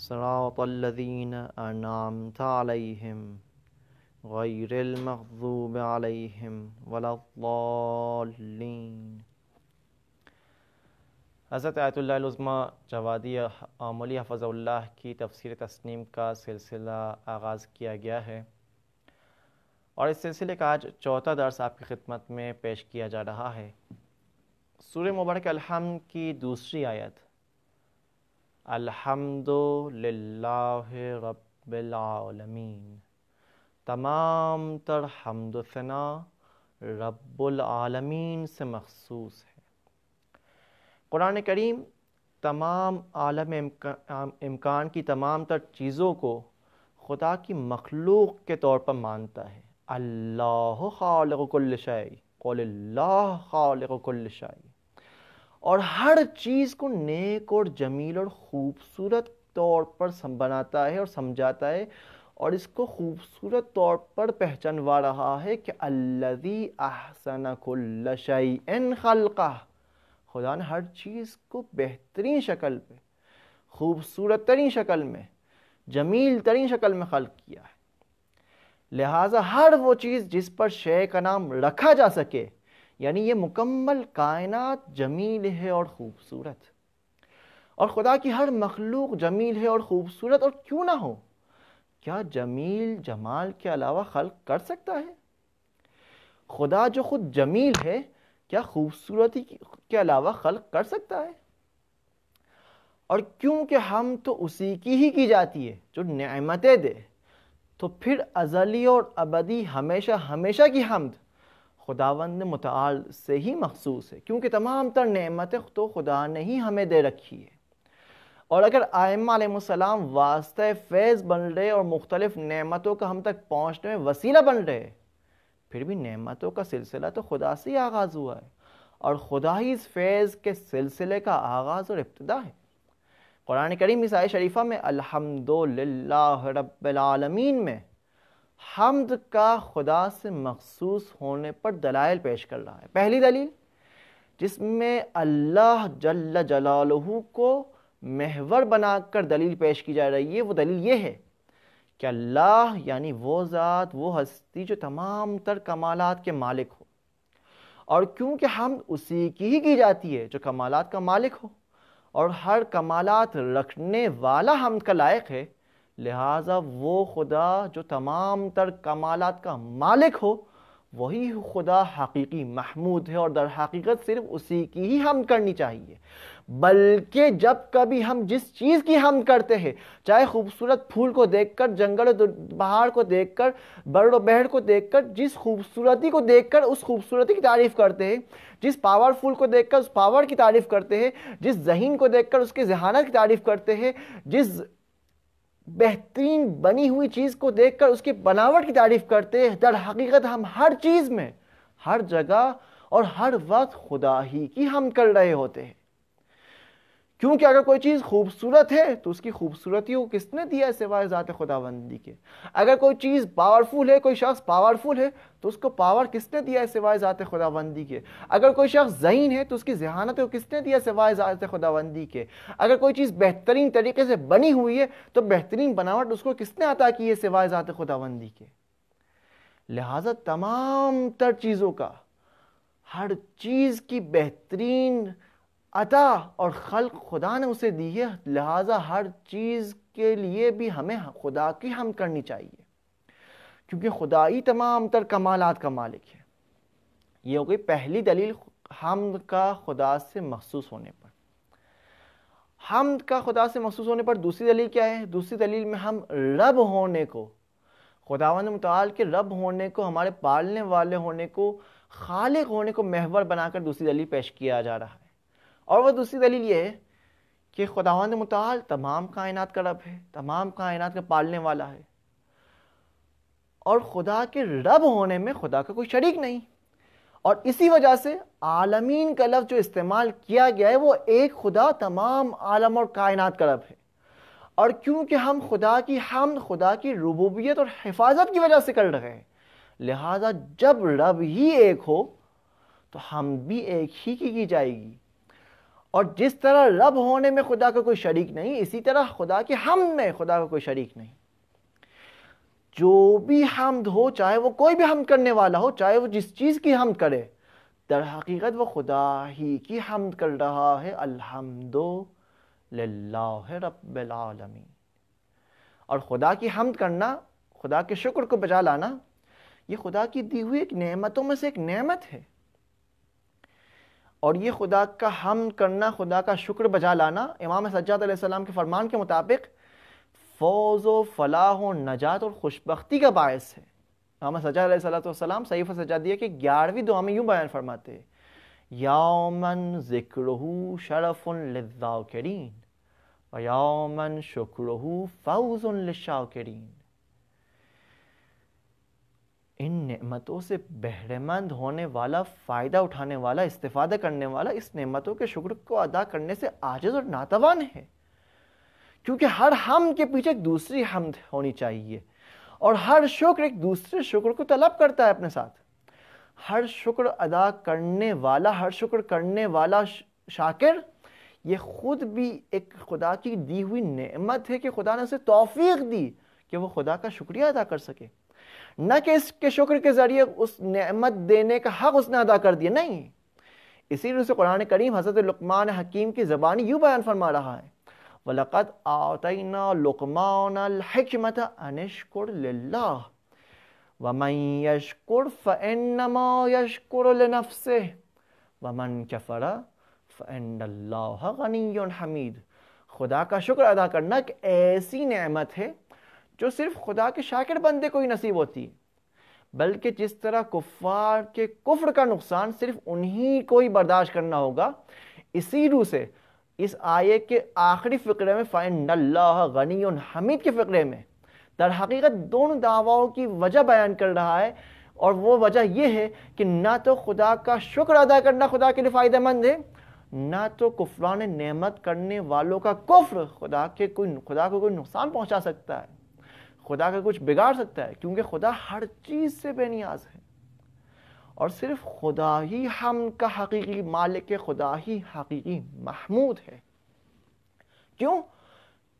صراط الذين أنعمت عليهم غير المغضوب عليهم ولا الضالين हज़रत आयतुल्लाज़मा जवादी आमली हफ़ल्ला की तफसर तस्नीम का सिलसिला आगाज़ किया गया है और इस सिलसिले का आज चौथा दर्स आपकी खिदमत में पेश किया जा रहा है सूर्य मुबारक अलहम की दूसरी आयत अल्हम्दुलिल्लाह तमाम तर हमद सना रब्लमीन से मखसूस है क़ुरान करीम तमाम आलम इम्कान की तमाम तर चीज़ों को खुदा की मखलूक के तौर पर मानता है अल्लाह खालकुल्लशाई कौल्ला खालकुल्लशाई और हर चीज़ को नेक और जमील और ख़ूबसूरत तौर पर बनाता है और समझाता है और इसको खूबसूरत तौर पर पहचानवा रहा है कि अल्लदी आहसन खुल्लशई इन खलका खुदा ने हर चीज़ को बेहतरीन शक्ल में खूबसूरत तरीन शक्ल में जमील तरीन शक्ल में खल किया है लिहाजा हर वो चीज़ जिस पर शे का नाम रखा जा सके यानी ये मुकम्मल कायनात जमील है और ख़ूबसूरत और ख़ुदा की हर मखलूक जमील है और ख़ूबसूरत और क्यों ना हो क्या जमील जमाल के अलावा खल कर सकता है खुदा जो खुद जमील है क्या खूबसूरती के अलावा खल कर सकता है और क्योंकि हम तो उसी की ही की जाती है जो नमतें दे तो फिर अजली और अबदी हमेशा हमेशा की हमद खुदावंद मुताल से ही मखसूस है क्योंकि तमाम तर नमतें तो खुदा ने ही हमें दे रखी है और अगर आयमासम वास्त फैज़ बन रहे और मुख्तलिफ नमतों का हम तक पहुँचने में वसीला बन रहे फिर भी नमतों का सिलसिला तो खुदा से ही आगाज़ हुआ है और खुदा ही इस फैज़ के सिलसिले का आगाज़ और इब्तदा है कुरान करीम मिसाई शरीफा में अलहमदिल्ला रबालमीन में हमद का खुदा से मखसूस होने पर दलाइल पेश कर रहा है पहली दलील जिसमें अल्लाह जल जलालहू को महवर बनाकर दलील पेश की जा रही है वो दलील ये है कि अल्लाह यानी वो ज़ात वो हस्ती जो तमाम तर कमालत के मालिक हो और क्योंकि हम उसी की ही की जाती है जो कमालत का मालिक हो और हर कमालत रखने वाला हम का लायक है लिहाजा वो खुदा जो तमाम तर कमालत का मालिक हो वही खुदा हकीकी महमूद है और दर हकीकत सिर्फ उसी की ही हम करनी चाहिए बल्कि जब कभी हम जिस चीज़ की हम करते हैं चाहे खूबसूरत फूल को देखकर जंगल बहार को देखकर बर्ड बहड़ को देखकर जिस खूबसूरती को देखकर उस खूबसूरती की तारीफ़ करते हैं जिस पावरफुल को देखकर उस पावर की तारीफ़ करते हैं जिस जहन को देखकर उसके जहानत की तारीफ़ करते हैं जिस बेहतरीन बनी हुई चीज़ को देखकर उसकी बनावट की तारीफ करते दर हकीकत हम हर चीज़ में हर जगह और हर वक्त खुदा ही की हम कर रहे होते हैं क्योंकि अगर कोई चीज़ खूबसूरत है तो उसकी खूबसूरती को किसने दिया है सिवाय ज़ात खुदाबंदी के अगर कोई चीज़ पावरफुल है कोई शख्स पावरफुल है तो उसको पावर किसने दिया है सिवाय ज़ात खुदाबंदी के अगर कोई शख्स जहीन है तो उसकी जहानत को किसने दिया सिवाय ज़ात खुदाबंदी के अगर कोई चीज़ बेहतरीन तरीके से बनी हुई है तो बेहतरीन बनावट उसको किसने अता की है सिवाय ज़ात खुदाबंदी के लिहाजा तमाम तर चीज़ों का हर चीज़ की बेहतरीन अता और खल्क खुदा ने उसे दी है लिहाजा हर चीज़ के लिए भी हमें खुदा की हम करनी चाहिए क्योंकि खुदा ही तमाम तर कमालत का मालिक है ये हो गई पहली दलील हम का खुदा से महसूस होने पर हमद का खुदा से महसूस होने पर दूसरी दलील क्या है दूसरी दलील में हम रब होने को खुदावन मताल के रब होने को हमारे पालने वाले होने को खालिक होने को महवर बनाकर दूसरी दलील पेश किया जा रहा है और वह दूसरी दलील ये है कि खुदावंद मुताल तमाम कायनात का रब है तमाम कायनात का पालने वाला है और खुदा के रब होने में खुदा का कोई शरीक नहीं और इसी वजह से आलमीन का लफ्ज़ जो इस्तेमाल किया गया है वो एक खुदा तमाम आलम और कायनात का रब है और क्योंकि हम खुदा की हम खुदा की रबूबियत और हिफाजत की वजह से कर रहे हैं लिहाजा जब रब ही एक हो तो हम भी एक ही की, की जाएगी और जिस तरह रब होने में खुदा का कोई शरीक नहीं इसी तरह खुदा के हम में खुदा का कोई शरीक नहीं जो भी हमद हो चाहे वो कोई भी हम करने वाला हो चाहे वो जिस चीज़ की हम करे दर हकीकत वो खुदा ही की हमद कर रहा है अलहमदो रबी और खुदा की हमद करना खुदा के शुक्र को बजा लाना ये खुदा की दी हुई एक नेमतों में से एक नेमत है और ये खुदा का हम करना खुदा का शुक्र बजा लाना इमाम सज्जाद सलाम के फरमान के मुताबिक फौज व फलाह नजात और खुशबख्ती का बायस है इमाम सज्जाद सलाम सईफ़ सज्जादिया के ग्यारहवीं दुआ में यूँ बयान फरमाते यामन ज़िक्रहू शरफ़ुल्लाकरीन और यामन शुक्रहू फ़ौज़ुल्शाकरीन इन नेमतों से बहरेमंद होने वाला फ़ायदा उठाने वाला इस्तेफादा करने वाला इस नेमतों के शुक्र को अदा करने से आजिज़ और नातवान है क्योंकि हर हम के पीछे एक दूसरी हमद होनी चाहिए और हर शुक्र एक दूसरे शुक्र को तलब करता है अपने साथ हर शुक्र अदा करने वाला हर शुक्र करने वाला शाकिर ये ख़ुद भी एक खुदा की दी हुई नेमत है कि खुदा ने उसे तोफ़ी दी कि वो खुदा का शुक्रिया अदा कर सके न कि इसके शुक्र के ज़रिए उस नमत देने का हक उसने अदा कर दिया नहीं इसीलिए उसे कुरान करीम हज़रत लकमान हकीम की ज़बानी यूँ बयान फरमा रहा है वलकत आतना लकमानमत अनशकुर वमन यशकुर फ़नमा यशकुर लनफ़ वमन कफ़रा फ़न हमीद खुदा का शुक्र अदा करना एक ऐसी नमत है जो सिर्फ खुदा के शाकिर बंदे को ही नसीब होती है बल्कि जिस तरह कुफ़ार के कुफर का नुकसान सिर्फ उन्हीं को ही बर्दाश्त करना होगा इसी रू से इस आय के आखिरी फ़िक्रे में फ़ाइन गनी हमीद के फ़िक्रे में दर हकीकत दोनों दावाओं की वजह बयान कर रहा है और वो वजह यह है कि ना तो खुदा का शुक्र अदा करना खुदा के लिए फ़ायदेमंद है ना तो कुफरान नेमत करने वालों का कुफ्र खुदा के कोई खुदा को कोई नुकसान पहुँचा सकता है खुदा का कुछ बिगाड़ सकता है क्योंकि खुदा हर चीज़ से बेनियाज है और सिर्फ खुदा ही हम का हकीकी मालिक खुदा ही हकीकी महमूद है क्यों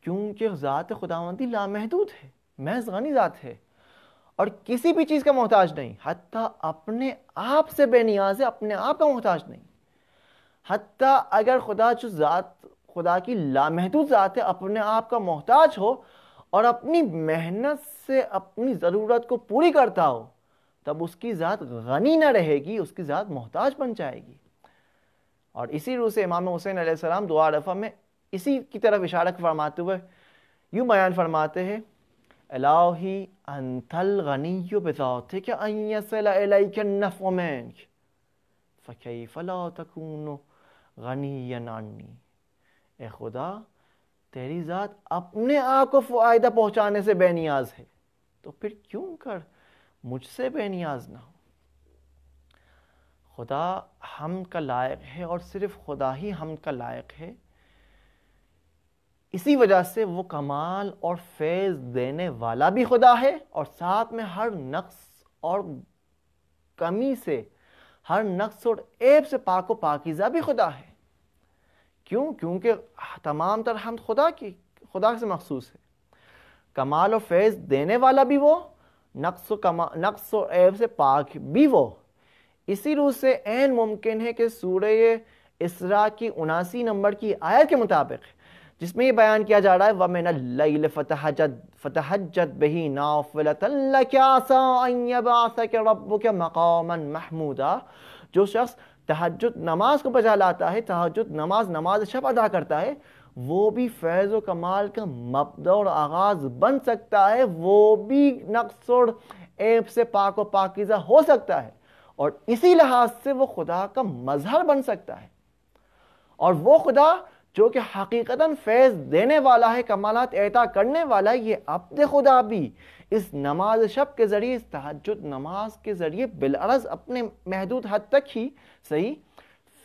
क्योंकि ज़ात खुदावंदी लामहदूद है महज गनी ज़ात है और किसी भी चीज़ का मोहताज नहीं हती अपने आप से बेनियाज है अपने आप का मोहताज नहीं हती अगर खुदा जो ज़ात खुदा की लामहदूद ज़ात है अपने आप का मोहताज हो और अपनी मेहनत से अपनी ज़रूरत को पूरी करता हो तब उसकी ज़ात गनी ना रहेगी उसकी ज़ात मोहताज बन जाएगी और इसी रूह से इमाम हुसैन आसमाम दुआ रफ़ा में इसी की तरफ इशारत फरमाते हुए यूँ बयान फरमाते हैं अलाही अनथल गनी बताओते क्या नफ़ोमैन फ़कई फ़ला तकून गनी नानी ए खुदा तेरी ज़ात अपने आप को फ़ायदा पहुंचाने से बेनियाज है तो फिर क्यों कर मुझसे बेनियाज ना हो खुदा हम का लायक है और सिर्फ खुदा ही हम का लायक है इसी वजह से वो कमाल और फैज़ देने वाला भी खुदा है और साथ में हर नक्स और कमी से हर नक्स और ऐब से पाको पाकिज़ा भी खुदा है क्यों क्योंकि तमाम तर हम खुदा की खुदा से मखसूस है कमाल और फैज़ देने वाला भी वो नक्स कमा नक्स ऐब से पाक भी वो इसी रूह से एन मुमकिन है कि सूर्य इसरा की उनासी नंबर की आयत के मुताबिक जिसमें ये बयान किया जा रहा है वमिन फतहजत फतहजत बही नाफिलतन मकामन महमूदा जो शख्स तहजद नमाज को बजा लाता है तहजद नमाज नमाज शब अदा करता है वो भी फैज़ व कमाल का मबद और आगाज़ बन सकता है वो भी नक्स और ऐप से पाक व पाकिज़ा हो सकता है और इसी लिहाज से वो खुदा का मजहर बन सकता है और वो खुदा जो कि हकीकता फैज़ देने वाला है कमालत अता करने वाला है ये अपने खुदा भी इस नमाज शब के ज़रिए इस तहजद नमाज के ज़रिए बिलअरज अपने महदूद हद तक ही सही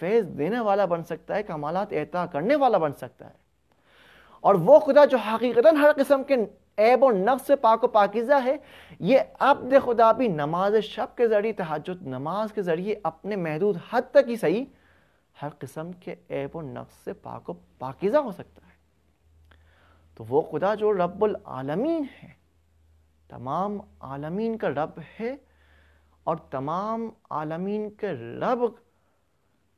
फैज़ देने वाला बन सकता है कमालत अता करने वाला बन सकता है और वो खुदा जो हकीकता हर किस्म के ऐब और नफ्स से पाक पाकिज़ा है ये अपने खुदा भी नमाज शब के ज़रिए तहजद नमाज के ज़रिए अपने महदूद हद तक ही सही हर किस्म के ऐब और नक्स से पाक व पाकिज़ा हो सकता है तो वो खुदा जो रब्बुल आलमीन है तमाम आलमीन का रब है और तमाम आलमीन के रब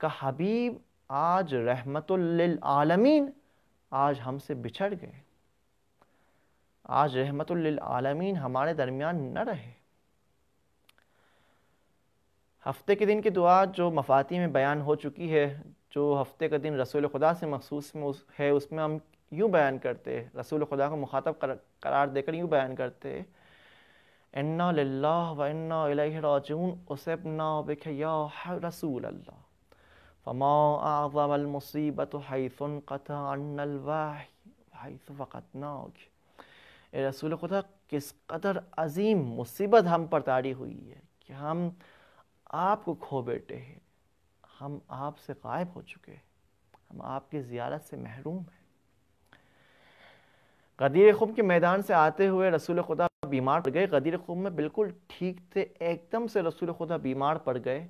का हबीब आज रहमतुल्लिलआलमीन आज हमसे बिछड़ गए आज आलमीन हमारे दरमियान न रहे हफ्ते के दिन की दुआ जो मफाती में बयान हो चुकी है जो हफ्ते का दिन रसूल खुदा से मखसूस में उस है उसमें हम यूँ बयान करते रसूल खुदा को मुखातब कर, करार देकर यूँ बयान करते रसूल अल्लाह मुसीबत रसूल खुदा किस कदर अजीम मुसीबत हम पर तारी हुई है कि हम आपको खो बैठे हैं हम आपसे गायब हो चुके हैं हम आपकी ज़ियारत से महरूम हैं गदीर खुम के मैदान से आते हुए रसूल खुदा बीमार पड़ गए गदीर खुम में बिल्कुल ठीक थे एकदम से रसूल खुदा बीमार पड़ गए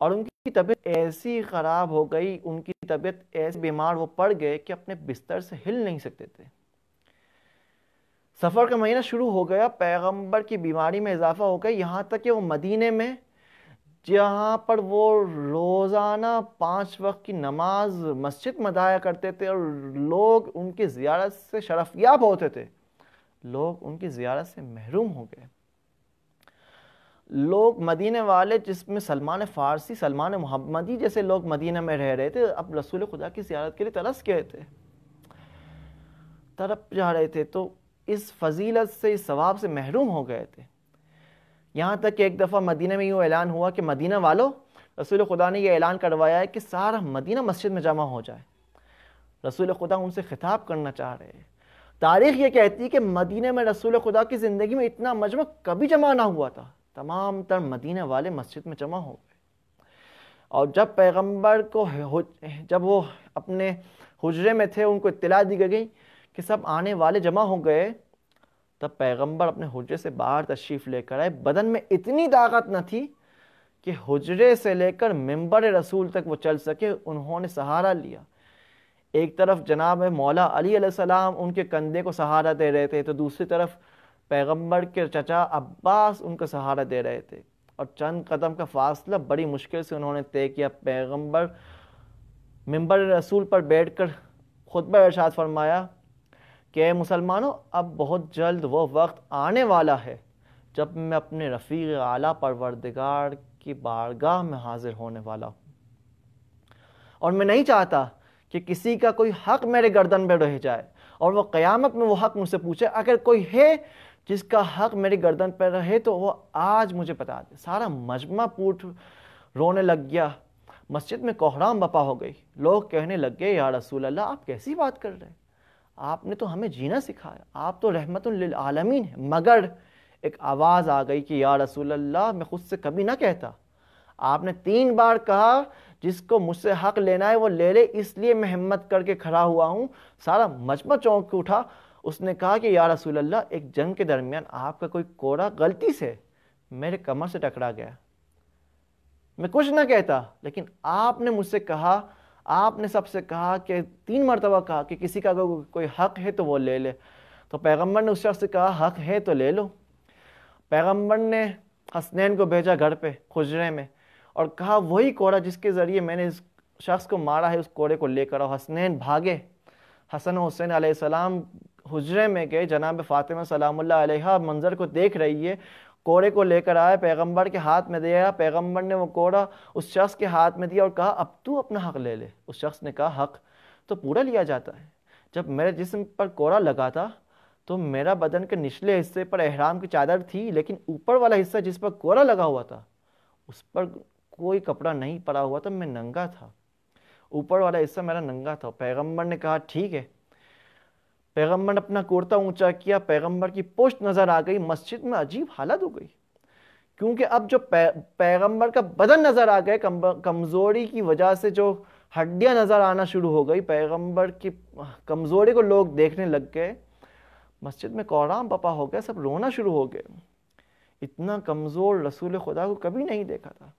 और उनकी तबीयत ऐसी ख़राब हो गई उनकी तबीयत ऐसे बीमार वो पड़ गए कि अपने बिस्तर से हिल नहीं सकते थे सफ़र का महीना शुरू हो गया पैगंबर की बीमारी में इजाफा हो गया यहाँ तक कि वो मदीने में जहाँ पर वो रोज़ाना पाँच वक्त की नमाज मस्जिद में अदाया करते थे और लोग उनकी ज़ियारत से शरफयाब होते थे लोग उनकी ज़ियारत से महरूम हो गए लोग मदीने वाले जिसमें सलमान फ़ारसी सलमान मोहम्मदी जैसे लोग मदीना में रह रहे थे अब रसूल खुदा की ज़्यारत के लिए तरस गए थे तरप जा रहे थे तो इस फजीलत से इस सवाब से महरूम हो गए थे यहाँ तक कि एक दफ़ा मदीना में यूँ ऐलान हुआ कि मदीना वालों रसूल खुदा ने यह ऐलान करवाया है कि सारा मदीना मस्जिद में जमा हो जाए रसूल खुदा उनसे खिताब करना चाह रहे हैं तारीख़ ये कहती है कि मदीने में रसूल खुदा की ज़िंदगी में इतना मजमा कभी जमा ना हुआ था तमाम तर मदीने वाले मस्जिद में जमा हो गए और जब पैगंबर को जब वो अपने हजरे में थे उनको इतला दी गई कि सब आने वाले जमा हो गए तब पैगंबर अपने हजरे से बाहर तशरीफ़ लेकर आए बदन में इतनी ताकत न थी कि हजरे से लेकर मेम्बर रसूल तक वो चल सके उन्होंने सहारा लिया एक तरफ जनाब है मौला अली सलाम उनके कंधे को सहारा दे रहे थे तो दूसरी तरफ पैगंबर के चचा अब्बास उनका सहारा दे रहे थे और चंद कदम का फासला बड़ी मुश्किल से उन्होंने तय किया पैगंबर मेंबर रसूल पर बैठ कर खुद बरसात फरमाया कि मुसलमानों अब बहुत जल्द वह वक्त आने वाला है जब मैं अपने रफ़ी आला परवरदगार की बारगाह में हाजिर होने वाला हूँ और मैं नहीं चाहता कि किसी का कोई हक मेरे गर्दन में रह जाए और वो क़यामत में वो हक मुझसे पूछे अगर कोई है जिसका हक मेरी गर्दन पर रहे तो वो आज मुझे बता दे सारा मजमा पूट रोने लग गया मस्जिद में कोहराम बपा हो गई लोग कहने लग गए या रसूल अल्लाह आप कैसी बात कर रहे हैं आपने तो हमें जीना सिखाया आप तो रहमतमीन है मगर एक आवाज़ आ गई कि या रसूल अल्लाह मैं खुद से कभी ना कहता आपने तीन बार कहा जिसको मुझसे हक लेना है वो ले ले इसलिए मैं हिम्मत करके खड़ा हुआ हूँ सारा मजमा चौंक के उठा उसने कहा कि या रसूल अल्लाह एक जंग के दरमियान आपका कोई कोड़ा गलती से मेरे कमर से टकरा गया मैं कुछ ना कहता लेकिन आपने मुझसे कहा आपने सबसे कहा कि तीन मरतबा कहा कि किसी का अगर कोई हक है तो वो ले ले तो पैगम्बर ने उस शख्स से कहा हक है तो ले लो पैगम्बर ने हसनैन को भेजा घर पे खुजरे में और कहा वही कोड़ा जिसके ज़रिए मैंने इस शख्स को मारा है उस कोड़े को लेकर आओ हसनैन भागे हसन हुसैन आसमाम हजरे में गए जनाब फ़ातिमा सलाम मंज़र को देख रही है कोड़े को लेकर आया पैगंबर के हाथ में दिया पैगंबर ने वो कोड़ा उस शख्स के हाथ में दिया और कहा अब तू अपना हक ले ले उस शख्स ने कहा हक तो पूरा लिया जाता है जब मेरे जिसम पर कोड़ा लगा था तो मेरा बदन के निचले हिस्से पर अहराम की चादर थी लेकिन ऊपर वाला हिस्सा जिस पर कोड़ा लगा हुआ था उस पर कोई कपड़ा नहीं पड़ा हुआ था मैं नंगा था ऊपर वाला हिस्सा मेरा नंगा था पैगंबर ने कहा ठीक है पैगम्बर ने अपना कुर्ता ऊंचा किया पैगम्बर की पोस्ट नज़र आ गई मस्जिद में अजीब हालत हो गई क्योंकि अब जो पै, पैगम्बर का बदन नज़र आ गए कम, कमज़ोरी की वजह से जो हड्डियां नज़र आना शुरू हो गई पैगंबर की कमज़ोरी को लोग देखने लग गए मस्जिद में कोराम पपा हो गया सब रोना शुरू हो गए इतना कमज़ोर रसूल खुदा को कभी नहीं देखा था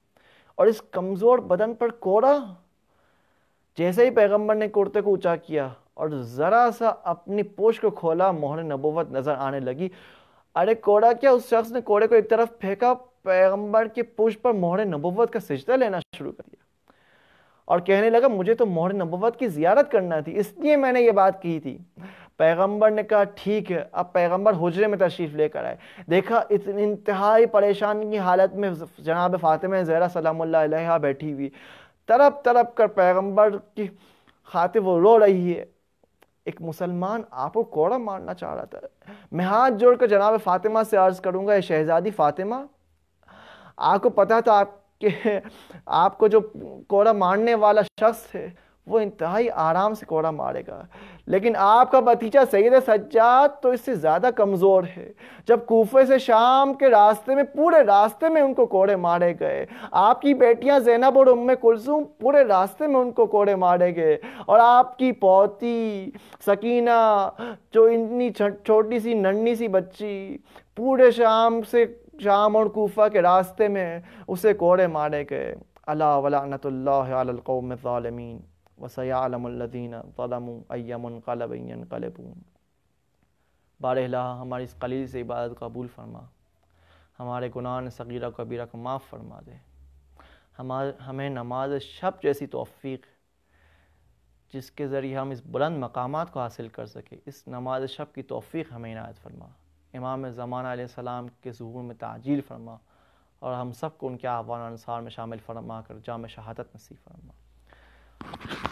और इस कमज़ोर बदन पर कोरा जैसे ही पैगंबर ने कुर्ते को ऊंचा किया और ज़रा सा अपनी पोश को खोला मोहर नबोवत नज़र आने लगी अरे कोड़ा क्या उस शख्स ने कोड़े को एक तरफ फेंका पैगंबर के पोष पर मोहर नबोवत का सजदा लेना शुरू कर दिया और कहने लगा मुझे तो मोहर नबोवत की जियारत करना थी इसलिए मैंने ये बात की थी पैगंबर ने कहा ठीक है अब पैगंबर हुजरे में तशरीफ़ लेकर आए देखा इतनी इंतहाई परेशान की हालत में जनाब फातिमा जहरा सलाम बैठी हुई तरप तरप कर पैगंबर की खातिर वो रो रही है एक मुसलमान आपको कोड़ा मारना चाह रहा था मैं हाथ जोड़कर जनाब फातिमा से अर्ज करूंगा ये शहजादी फातिमा आपको पता था आपके आपको जो कोड़ा मारने वाला शख्स है वो इंतहाई आराम से कोड़ा मारेगा लेकिन आपका भतीजा सैद सज्जाद तो इससे ज़्यादा कमज़ोर है जब कोफे से शाम के रास्ते में पूरे रास्ते में उनको कोड़े मारे गए आपकी बेटियां जैनब और उम्म कुलसुम पूरे रास्ते में उनको कोड़े मारे गए और आपकी पोती सकीना जो इतनी छोटी सी नन्नी सी बच्ची पूरे शाम से शाम और कोफा के रास्ते में उसे कोड़े मारे गए अला वलानतल्ला अलकौम ालमीन वसयालमल्लिन तलम अयमन बारहला हमारी इस कलील से इबादत कबूल फरमा हमारे गुनाह सगीरा कबीरा को माफ़ फरमा दे हमारे हमें नमाज शब जैसी तोफ़ी जिसके ज़रिए हम इस बुलंद मकाम को हासिल कर सकें इस नमाज शब की तोफ़ी हमें इनायत फरमा इमाम ज़मान सलाम के जहूर में ताजील फरमा और हम सबको उनके आह्वान अनुसार में शामिल फरमा कर जाम शहादत नसीब फरमा